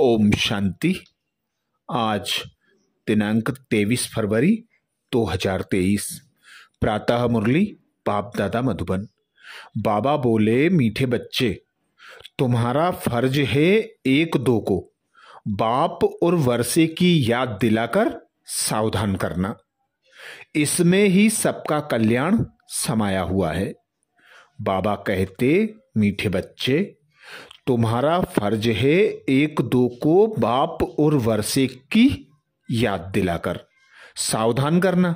ओम शांति आज दिनांक तेईस फरवरी 2023 प्रातः मुरली बाप दादा मधुबन बाबा बोले मीठे बच्चे तुम्हारा फर्ज है एक दो को बाप और वर्षे की याद दिलाकर सावधान करना इसमें ही सबका कल्याण समाया हुआ है बाबा कहते मीठे बच्चे तुम्हारा फर्ज है एक दो को बाप और वर्षे की याद दिलाकर सावधान करना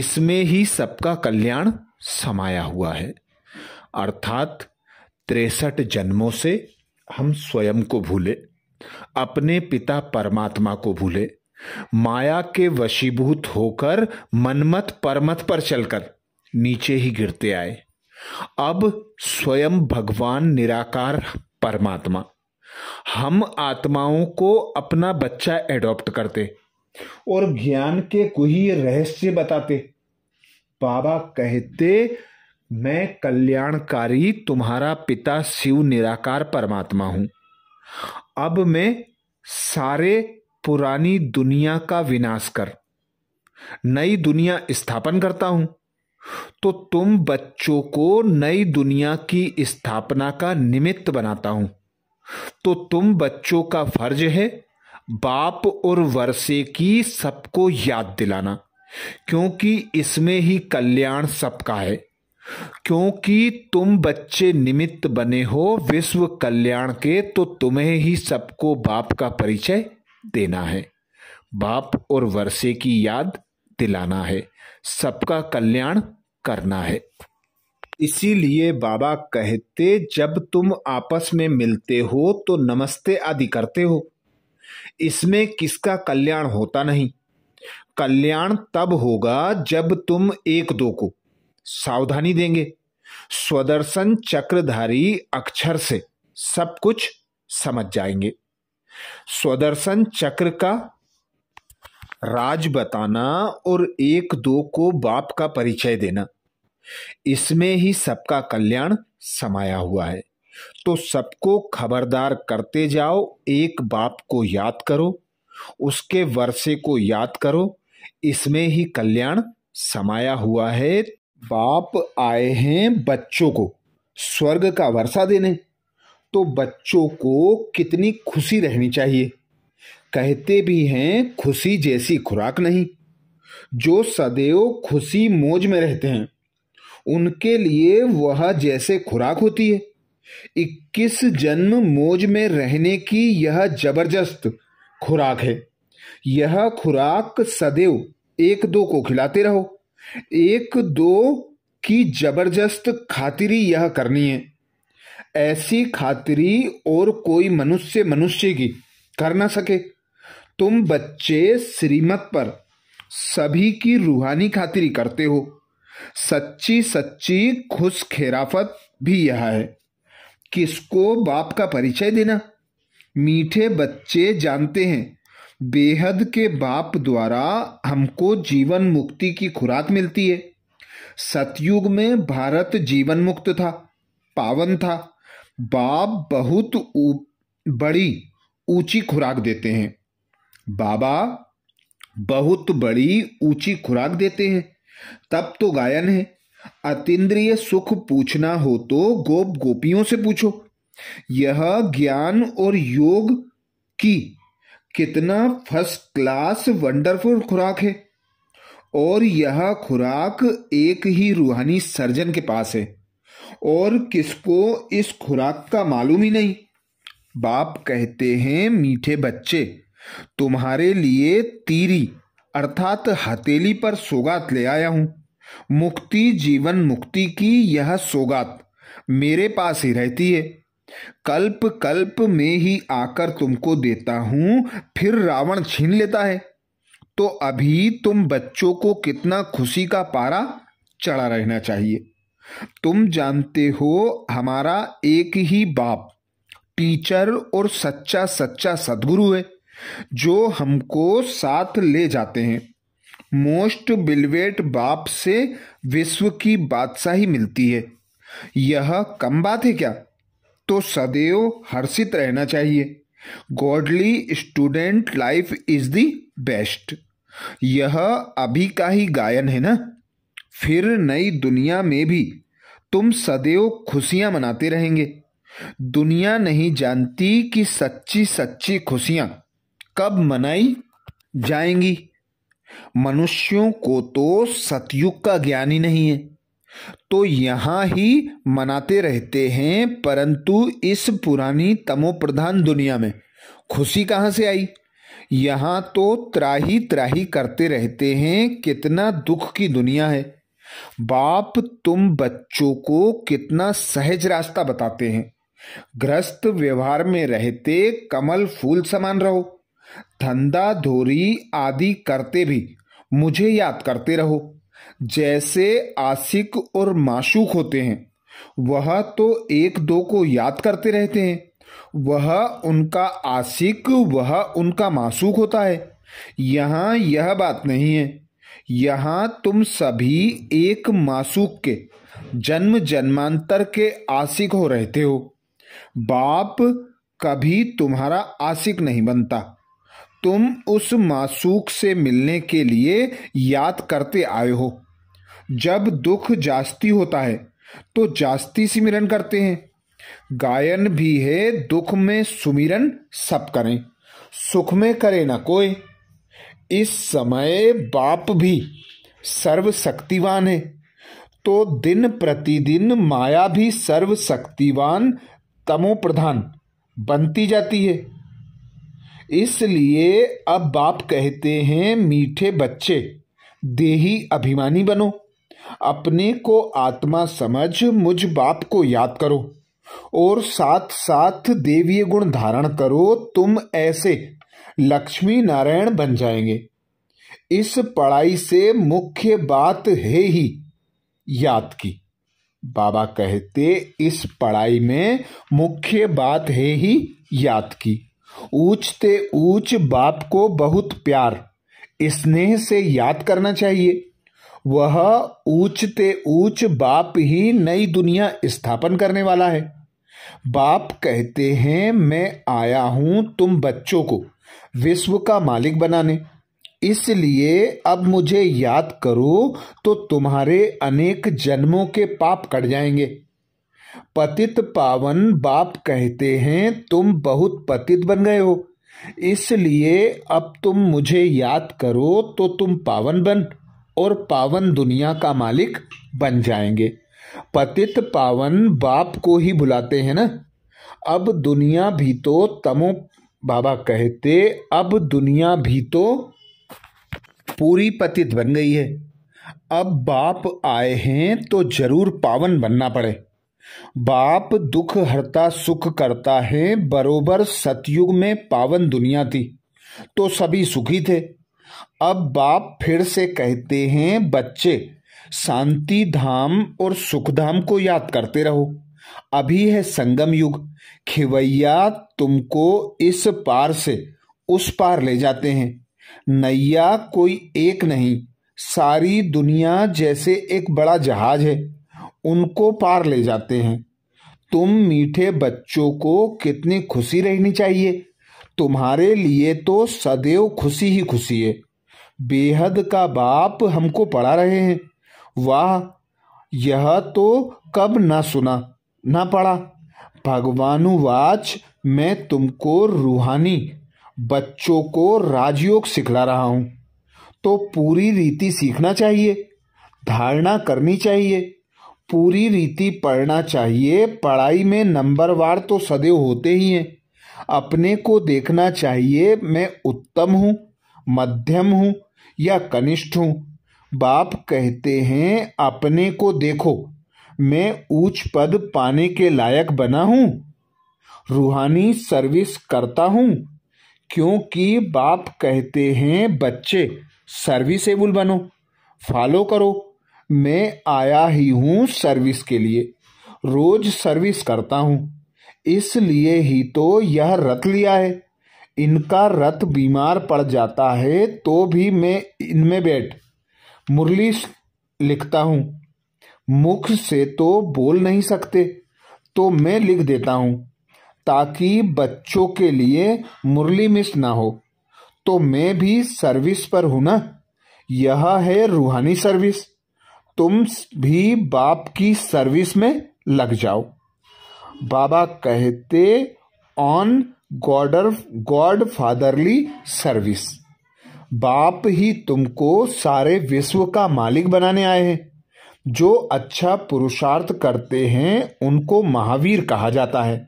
इसमें ही सबका कल्याण समाया हुआ है अर्थात तिरसठ जन्मों से हम स्वयं को भूले अपने पिता परमात्मा को भूले माया के वशीभूत होकर मनमत परमत पर चलकर नीचे ही गिरते आए अब स्वयं भगवान निराकार परमात्मा हम आत्माओं को अपना बच्चा एडॉप्ट करते और ज्ञान के कोई रहस्य बताते बाबा कहते मैं कल्याणकारी तुम्हारा पिता शिव निराकार परमात्मा हूं अब मैं सारे पुरानी दुनिया का विनाश कर नई दुनिया स्थापन करता हूं तो तुम बच्चों को नई दुनिया की स्थापना का निमित्त बनाता हूं तो तुम बच्चों का फर्ज है बाप और वर्षे की सबको याद दिलाना क्योंकि इसमें ही कल्याण सबका है क्योंकि तुम बच्चे निमित्त बने हो विश्व कल्याण के तो तुम्हें ही सबको बाप का परिचय देना है बाप और वर्षे की याद दिलाना है सबका कल्याण करना है इसीलिए बाबा कहते जब तुम आपस में मिलते हो तो नमस्ते आदि करते हो इसमें किसका कल्याण होता नहीं कल्याण तब होगा जब तुम एक दो को सावधानी देंगे स्वदर्शन चक्रधारी अक्षर से सब कुछ समझ जाएंगे स्वदर्शन चक्र का राज बताना और एक दो को बाप का परिचय देना इसमें ही सबका कल्याण समाया हुआ है तो सबको खबरदार करते जाओ एक बाप को याद करो उसके वर्षे को याद करो इसमें ही कल्याण समाया हुआ है बाप आए हैं बच्चों को स्वर्ग का वर्षा देने तो बच्चों को कितनी खुशी रहनी चाहिए कहते भी हैं खुशी जैसी खुराक नहीं जो सदैव खुशी मोज में रहते हैं उनके लिए वह जैसे खुराक होती है इक्कीस जन्म मोज में रहने की यह जबरदस्त खुराक है यह खुराक सदैव एक दो को खिलाते रहो एक दो की जबरदस्त खातिरी यह करनी है ऐसी खातिरी और कोई मनुष्य मनुष्य की कर ना सके तुम बच्चे श्रीमत पर सभी की रूहानी खातिरी करते हो सच्ची सच्ची खुश खेराफत भी यह है किसको बाप का परिचय देना मीठे बच्चे जानते हैं बेहद के बाप द्वारा हमको जीवन मुक्ति की खुराक मिलती है सतयुग में भारत जीवन मुक्त था पावन था बाप बहुत बड़ी ऊंची खुराक देते हैं बाबा बहुत बड़ी ऊंची खुराक देते हैं तब तो गायन है अतिद्रिय सुख पूछना हो तो गोप गोपियों से पूछो यह ज्ञान और योग की कितना फर्स्ट क्लास वंडरफुल खुराक है और यह खुराक एक ही रूहानी सर्जन के पास है और किसको इस खुराक का मालूम ही नहीं बाप कहते हैं मीठे बच्चे तुम्हारे लिए तीरी अर्थात हथेली पर सौगात ले आया हूं मुक्ति जीवन मुक्ति की यह सौगात मेरे पास ही रहती है कल्प कल्प में ही आकर तुमको देता हूं फिर रावण छीन लेता है तो अभी तुम बच्चों को कितना खुशी का पारा चढ़ा रहना चाहिए तुम जानते हो हमारा एक ही बाप टीचर और सच्चा सच्चा सदगुरु है जो हमको साथ ले जाते हैं मोस्ट बिलवेट बाप से विश्व की बादशाही मिलती है यह कम बात है क्या तो सदैव हर्षित रहना चाहिए godly student life is the best यह अभी का ही गायन है ना फिर नई दुनिया में भी तुम सदैव खुशियां मनाते रहेंगे दुनिया नहीं जानती कि सच्ची सच्ची खुशियां कब मनाई जाएंगी मनुष्यों को तो सतयुग का ज्ञान ही नहीं है तो यहां ही मनाते रहते हैं परंतु इस पुरानी तमोप्रधान दुनिया में खुशी कहां से आई यहां तो त्राही त्राही करते रहते हैं कितना दुख की दुनिया है बाप तुम बच्चों को कितना सहज रास्ता बताते हैं ग्रस्त व्यवहार में रहते कमल फूल समान रहो धंधा धोरी आदि करते भी मुझे याद करते रहो जैसे आशिक और माशूक होते हैं वह तो एक दो को याद करते रहते हैं वह उनका आशिक वह उनका मासूक होता है यहाँ यह बात नहीं है यहाँ तुम सभी एक मासूक के जन्म जन्मांतर के आशिक हो रहते हो बाप कभी तुम्हारा आशिक नहीं बनता तुम उस मासूक से मिलने के लिए याद करते आए हो जब दुख जास्ती होता है तो जास्ती सिमिरन करते हैं गायन भी है दुख में सुमिरन सब करें सुख में करे ना कोई इस समय बाप भी सर्वशक्तिवान है तो दिन प्रतिदिन माया भी सर्वशक्तिवान तमो प्रधान बनती जाती है इसलिए अब बाप कहते हैं मीठे बच्चे देही अभिमानी बनो अपने को आत्मा समझ मुझ बाप को याद करो और साथ साथ देवीय गुण धारण करो तुम ऐसे लक्ष्मी नारायण बन जाएंगे इस पढ़ाई से मुख्य बात है ही याद की बाबा कहते इस पढ़ाई में मुख्य बात है ही याद की ऊंचते ऊंच बाप को बहुत प्यार स्नेह से याद करना चाहिए वह ऊंचते ऊंच बाप ही नई दुनिया स्थापन करने वाला है बाप कहते हैं मैं आया हूं तुम बच्चों को विश्व का मालिक बनाने इसलिए अब मुझे याद करो तो तुम्हारे अनेक जन्मों के पाप कट जाएंगे पतित पावन बाप कहते हैं तुम बहुत पतित बन गए हो इसलिए अब तुम मुझे याद करो तो तुम पावन बन और पावन दुनिया का मालिक बन जाएंगे पतित पावन बाप को ही बुलाते हैं ना अब दुनिया भी तो तमो बाबा कहते अब दुनिया भी तो पूरी पतित बन गई है अब बाप आए हैं तो जरूर पावन बनना पड़े बाप दुख हरता सुख करता है बरोबर सतयुग में पावन दुनिया थी तो सभी सुखी थे अब बाप फिर से कहते हैं बच्चे शांति धाम और सुख धाम को याद करते रहो अभी है संगम युग खिवैया तुमको इस पार से उस पार ले जाते हैं नैया कोई एक नहीं सारी दुनिया जैसे एक बड़ा जहाज है उनको पार ले जाते हैं तुम मीठे बच्चों को कितनी खुशी रहनी चाहिए तुम्हारे लिए तो सदैव खुशी ही खुशी है बेहद का बाप हमको पढ़ा रहे हैं वाह यह तो कब ना सुना ना पढ़ा भगवानुवाच मैं तुमको रूहानी बच्चों को राजयोग सिखला रहा हूं तो पूरी रीति सीखना चाहिए धारणा करनी चाहिए पूरी रीति पढ़ना चाहिए पढ़ाई में नंबरवार तो सदैव होते ही हैं अपने को देखना चाहिए मैं उत्तम हूँ मध्यम हूँ या कनिष्ठ हूँ बाप कहते हैं अपने को देखो मैं ऊंच पद पाने के लायक बना हूँ रूहानी सर्विस करता हूँ क्योंकि बाप कहते हैं बच्चे सर्विसेबल बनो फॉलो करो मैं आया ही हूँ सर्विस के लिए रोज सर्विस करता हूँ इसलिए ही तो यह रथ लिया है इनका रथ बीमार पड़ जाता है तो भी मैं इनमें बैठ मुरली लिखता हूँ मुख से तो बोल नहीं सकते तो मैं लिख देता हूँ ताकि बच्चों के लिए मुरली मिस ना हो तो मैं भी सर्विस पर हूं ना यह है रूहानी सर्विस तुम भी बाप की सर्विस में लग जाओ बाबा कहते ऑन गॉडर गॉड फादरली सर्विस बाप ही तुमको सारे विश्व का मालिक बनाने आए हैं जो अच्छा पुरुषार्थ करते हैं उनको महावीर कहा जाता है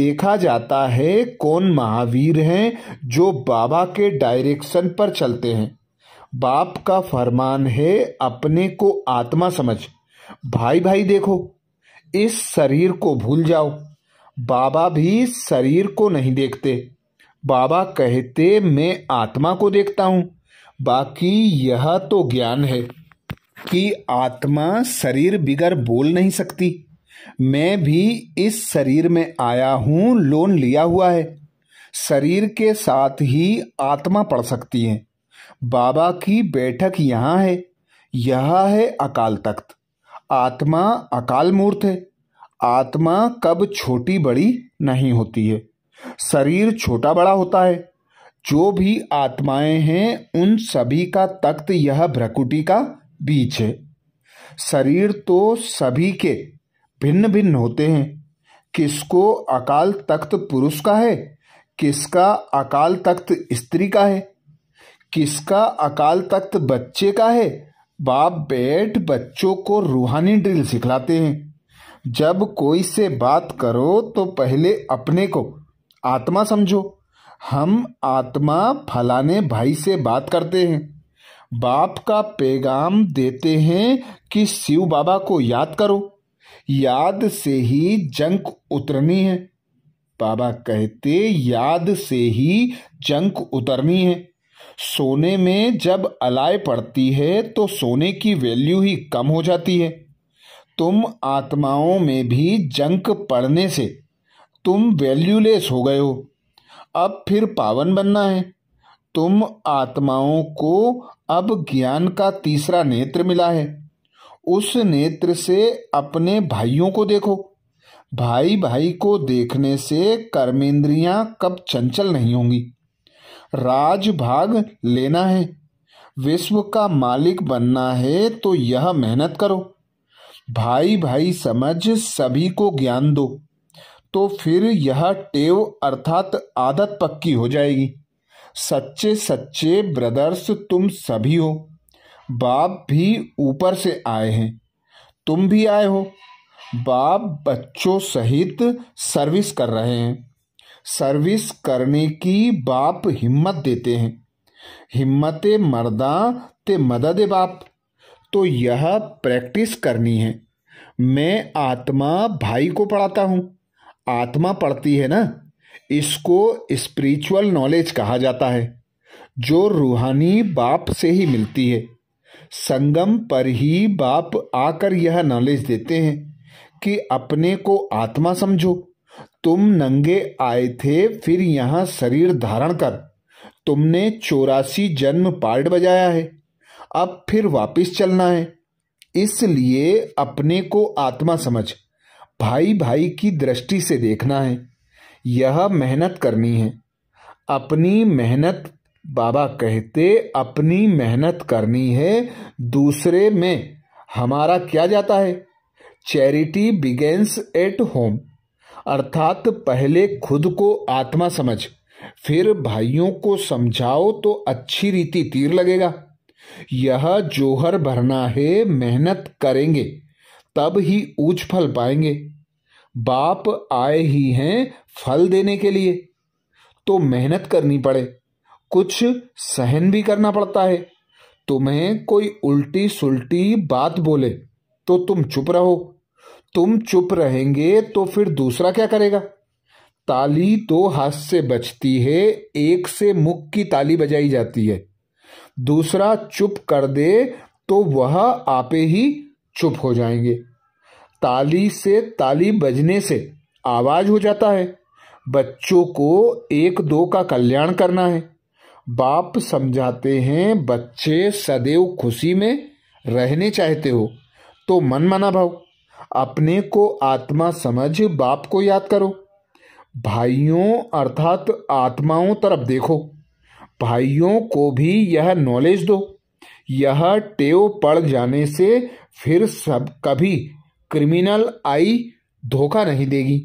देखा जाता है कौन महावीर हैं जो बाबा के डायरेक्शन पर चलते हैं बाप का फरमान है अपने को आत्मा समझ भाई भाई देखो इस शरीर को भूल जाओ बाबा भी शरीर को नहीं देखते बाबा कहते मैं आत्मा को देखता हूँ बाकी यह तो ज्ञान है कि आत्मा शरीर बिगर बोल नहीं सकती मैं भी इस शरीर में आया हूँ लोन लिया हुआ है शरीर के साथ ही आत्मा पढ़ सकती है बाबा की बैठक यहाँ है यह है अकाल तख्त आत्मा अकाल मूर्त है आत्मा कब छोटी बड़ी नहीं होती है शरीर छोटा बड़ा होता है जो भी आत्माएं हैं उन सभी का तख्त यह भ्रकुटी का बीच है शरीर तो सभी के भिन्न भिन्न होते हैं किसको अकाल तख्त पुरुष का है किसका अकाल तख्त स्त्री का है किसका अकाल तख्त बच्चे का है बाप बैठ बच्चों को रूहानी ड्रिल सिखलाते हैं जब कोई से बात करो तो पहले अपने को आत्मा समझो हम आत्मा फलाने भाई से बात करते हैं बाप का पैगाम देते हैं कि शिव बाबा को याद करो याद से ही जंक उतरनी है बाबा कहते याद से ही जंक उतरनी है सोने में जब अलाय पड़ती है तो सोने की वैल्यू ही कम हो जाती है तुम आत्माओं में भी जंक पड़ने से तुम वैल्यूलेस हो गए हो अब फिर पावन बनना है तुम आत्माओं को अब ज्ञान का तीसरा नेत्र मिला है उस नेत्र से अपने भाइयों को देखो भाई भाई को देखने से कर्मेंद्रियां कब चंचल नहीं होंगी राजभाग लेना है विश्व का मालिक बनना है तो यह मेहनत करो भाई भाई समझ सभी को ज्ञान दो तो फिर यह टेव अर्थात आदत पक्की हो जाएगी सच्चे सच्चे ब्रदर्स तुम सभी हो बाप भी ऊपर से आए हैं तुम भी आए हो बाप बच्चों सहित सर्विस कर रहे हैं सर्विस करने की बाप हिम्मत देते हैं हिम्मत मर्दा ते मदद बाप तो यह प्रैक्टिस करनी है मैं आत्मा भाई को पढ़ाता हूँ आत्मा पढ़ती है ना इसको स्पिरिचुअल नॉलेज कहा जाता है जो रूहानी बाप से ही मिलती है संगम पर ही बाप आकर यह नॉलेज देते हैं कि अपने को आत्मा समझो तुम नंगे आए थे फिर यहां शरीर धारण कर तुमने चौरासी जन्म पार्ट बजाया है अब फिर वापस चलना है इसलिए अपने को आत्मा समझ भाई भाई की दृष्टि से देखना है यह मेहनत करनी है अपनी मेहनत बाबा कहते अपनी मेहनत करनी है दूसरे में हमारा क्या जाता है चैरिटी बिगेन्स एट होम अर्थात पहले खुद को आत्मा समझ फिर भाइयों को समझाओ तो अच्छी रीति तीर लगेगा यह जोहर भरना है मेहनत करेंगे तब ही ऊंच फल पाएंगे बाप आए ही हैं फल देने के लिए तो मेहनत करनी पड़े कुछ सहन भी करना पड़ता है तुम्हें कोई उल्टी सुलटी बात बोले तो तुम चुप रहो तुम चुप रहेंगे तो फिर दूसरा क्या करेगा ताली दो तो हाथ से बचती है एक से मुख की ताली बजाई जाती है दूसरा चुप कर दे तो वह आपे ही चुप हो जाएंगे ताली से ताली बजने से आवाज हो जाता है बच्चों को एक दो का कल्याण करना है बाप समझाते हैं बच्चे सदैव खुशी में रहने चाहते हो तो मन मना भाव अपने को आत्मा समझ बाप को याद करो भाइयों अर्थात आत्माओं तरफ देखो भाइयों को भी यह नॉलेज दो यह टेव पड़ जाने से फिर सब कभी क्रिमिनल आई धोखा नहीं देगी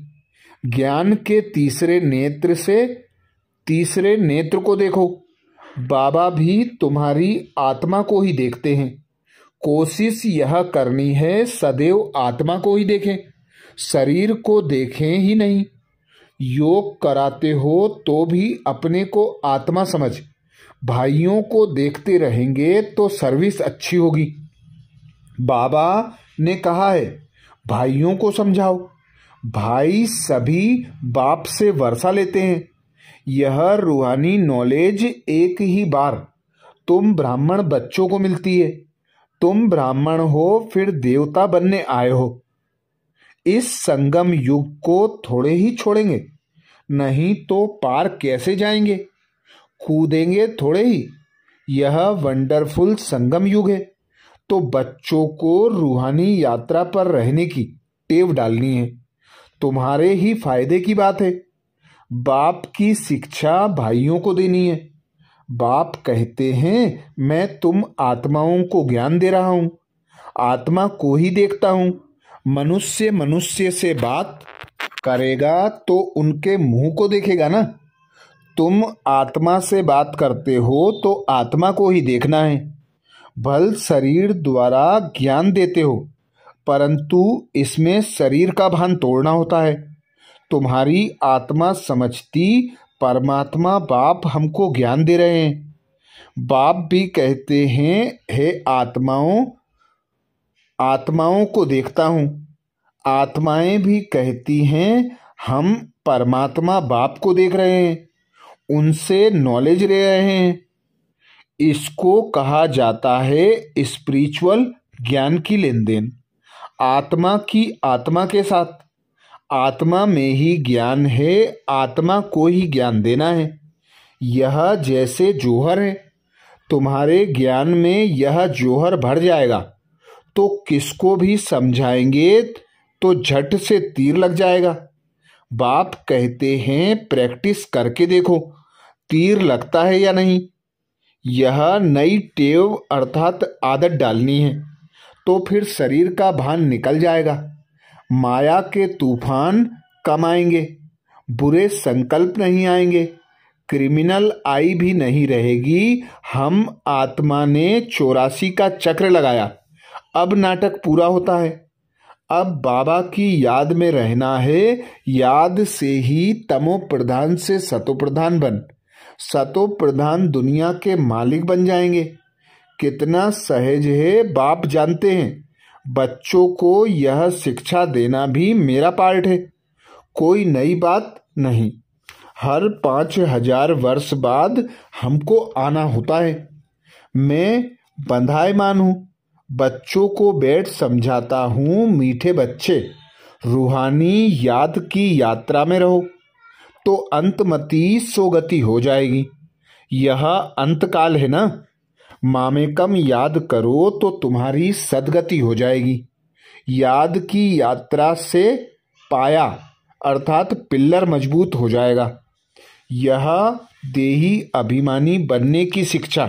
ज्ञान के तीसरे नेत्र से तीसरे नेत्र को देखो बाबा भी तुम्हारी आत्मा को ही देखते हैं कोशिश यह करनी है सदैव आत्मा को ही देखें शरीर को देखें ही नहीं योग कराते हो तो भी अपने को आत्मा समझ भाइयों को देखते रहेंगे तो सर्विस अच्छी होगी बाबा ने कहा है भाइयों को समझाओ भाई सभी बाप से वर्षा लेते हैं यह रूहानी नॉलेज एक ही बार तुम ब्राह्मण बच्चों को मिलती है तुम ब्राह्मण हो फिर देवता बनने आए हो इस संगम युग को थोड़े ही छोड़ेंगे नहीं तो पार कैसे जाएंगे कूदेंगे थोड़े ही यह वंडरफुल संगम युग है तो बच्चों को रूहानी यात्रा पर रहने की टेव डालनी है तुम्हारे ही फायदे की बात है बाप की शिक्षा भाइयों को देनी है बाप कहते हैं मैं तुम आत्माओं को ज्ञान दे रहा हूं आत्मा को ही देखता हूं मनुष्य मनुष्य से बात करेगा तो उनके मुंह को देखेगा ना तुम आत्मा से बात करते हो तो आत्मा को ही देखना है भल शरीर द्वारा ज्ञान देते हो परंतु इसमें शरीर का भान तोड़ना होता है तुम्हारी आत्मा समझती परमात्मा बाप हमको ज्ञान दे रहे हैं बाप भी कहते हैं हे आत्माओं आत्माओं को देखता हूँ आत्माएं भी कहती हैं हम परमात्मा बाप को देख रहे हैं उनसे नॉलेज ले रहे हैं इसको कहा जाता है स्पिरिचुअल ज्ञान की लेन देन आत्मा की आत्मा के साथ आत्मा में ही ज्ञान है आत्मा को ही ज्ञान देना है यह जैसे जोहर है तुम्हारे ज्ञान में यह जोहर भर जाएगा तो किसको भी समझाएंगे तो झट से तीर लग जाएगा बाप कहते हैं प्रैक्टिस करके देखो तीर लगता है या नहीं यह नई टेव अर्थात आदत डालनी है तो फिर शरीर का भान निकल जाएगा माया के तूफान कम आएंगे बुरे संकल्प नहीं आएंगे क्रिमिनल आई भी नहीं रहेगी हम आत्मा ने चौरासी का चक्र लगाया अब नाटक पूरा होता है अब बाबा की याद में रहना है याद से ही तमो प्रधान से सतो प्रधान बन सतो प्रधान दुनिया के मालिक बन जाएंगे कितना सहज है बाप जानते हैं बच्चों को यह शिक्षा देना भी मेरा पार्ट है कोई नई बात नहीं हर पांच हजार वर्ष बाद हमको आना होता है मैं बंधायमान हूं बच्चों को बैठ समझाता हूं मीठे बच्चे रूहानी याद की यात्रा में रहो तो अंतमती सोगति हो जाएगी यह अंतकाल है ना मामे कम याद करो तो तुम्हारी सदगति हो जाएगी याद की यात्रा से पाया अर्थात पिल्लर मजबूत हो जाएगा यह देही अभिमानी बनने की शिक्षा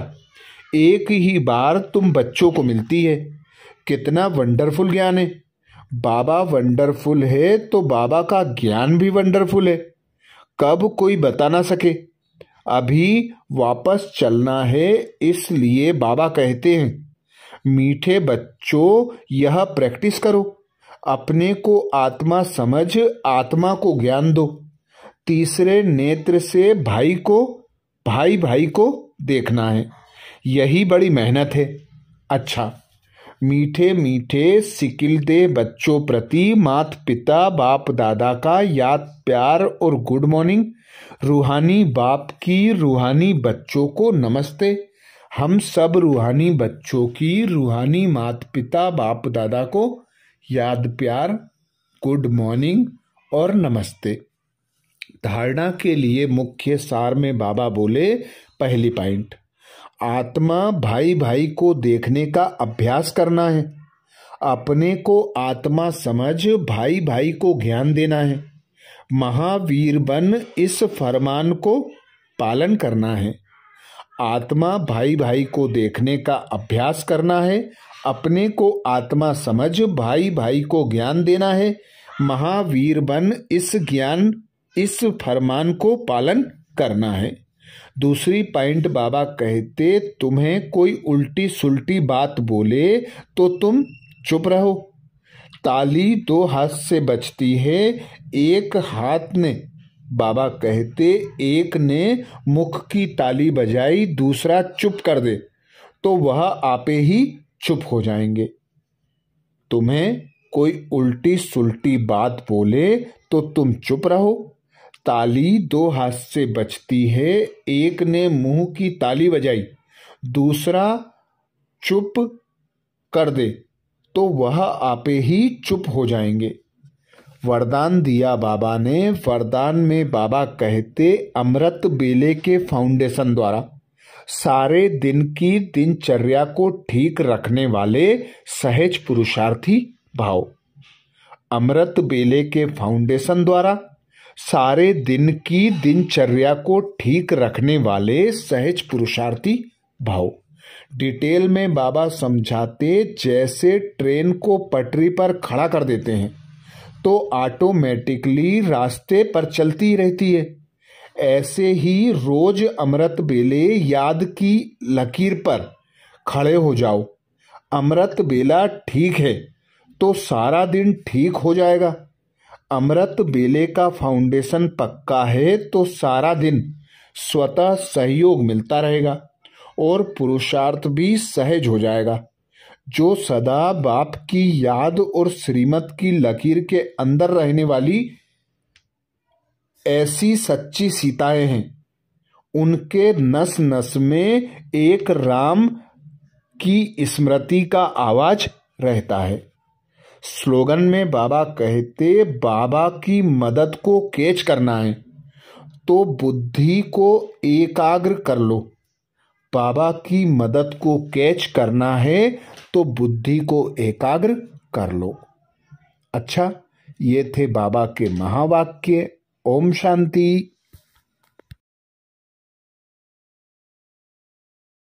एक ही बार तुम बच्चों को मिलती है कितना वंडरफुल ज्ञान है बाबा वंडरफुल है तो बाबा का ज्ञान भी वंडरफुल है कब कोई बता ना सके अभी वापस चलना है इसलिए बाबा कहते हैं मीठे बच्चों यह प्रैक्टिस करो अपने को आत्मा समझ आत्मा को ज्ञान दो तीसरे नेत्र से भाई को भाई भाई को देखना है यही बड़ी मेहनत है अच्छा मीठे मीठे सिकिलते बच्चों प्रति मात पिता बाप दादा का याद प्यार और गुड मॉर्निंग रूहानी बाप की रूहानी बच्चों को नमस्ते हम सब रूहानी बच्चों की रूहानी मात पिता बाप दादा को याद प्यार गुड मॉर्निंग और नमस्ते धारणा के लिए मुख्य सार में बाबा बोले पहली पॉइंट आत्मा भाई भाई को देखने का अभ्यास करना है अपने को आत्मा समझ भाई भाई को ज्ञान देना है महावीर बन इस फरमान को पालन करना है आत्मा भाई भाई को देखने का अभ्यास करना है अपने को आत्मा समझ भाई भाई को ज्ञान देना है महावीर बन इस ज्ञान इस फरमान को पालन करना है दूसरी पॉइंट बाबा कहते तुम्हें कोई उल्टी सुलटी बात बोले तो तुम चुप रहो ताली दो हाथ से बचती है एक हाथ ने बाबा कहते एक ने मुख की ताली बजाई दूसरा चुप कर दे तो वह आपे ही चुप हो जाएंगे तुम्हें कोई उल्टी सुलटी बात बोले तो तुम चुप रहो ताली दो हाथ से बचती है एक ने मुंह की ताली बजाई दूसरा चुप कर दे तो वह आपे ही चुप हो जाएंगे वरदान दिया बाबा ने वरदान में बाबा कहते अमृत बेले के फाउंडेशन द्वारा सारे दिन की दिनचर्या को ठीक रखने वाले सहज पुरुषार्थी भाव अमृत बेले के फाउंडेशन द्वारा सारे दिन की दिनचर्या को ठीक रखने वाले सहज पुरुषार्थी भाव डिटेल में बाबा समझाते जैसे ट्रेन को पटरी पर खड़ा कर देते हैं तो ऑटोमेटिकली रास्ते पर चलती रहती है ऐसे ही रोज अमृत बेले याद की लकीर पर खड़े हो जाओ अमृत बेला ठीक है तो सारा दिन ठीक हो जाएगा अमृत बेले का फाउंडेशन पक्का है तो सारा दिन स्वतः सहयोग मिलता रहेगा और पुरुषार्थ भी सहज हो जाएगा जो सदा बाप की याद और श्रीमत की लकीर के अंदर रहने वाली ऐसी सच्ची सीताएं हैं उनके नस नस में एक राम की स्मृति का आवाज रहता है स्लोगन में बाबा कहते बाबा की मदद को कैच करना है तो बुद्धि को एकाग्र कर लो बाबा की मदद को कैच करना है तो बुद्धि को एकाग्र कर लो अच्छा ये थे बाबा के महावाक्य ओम शांति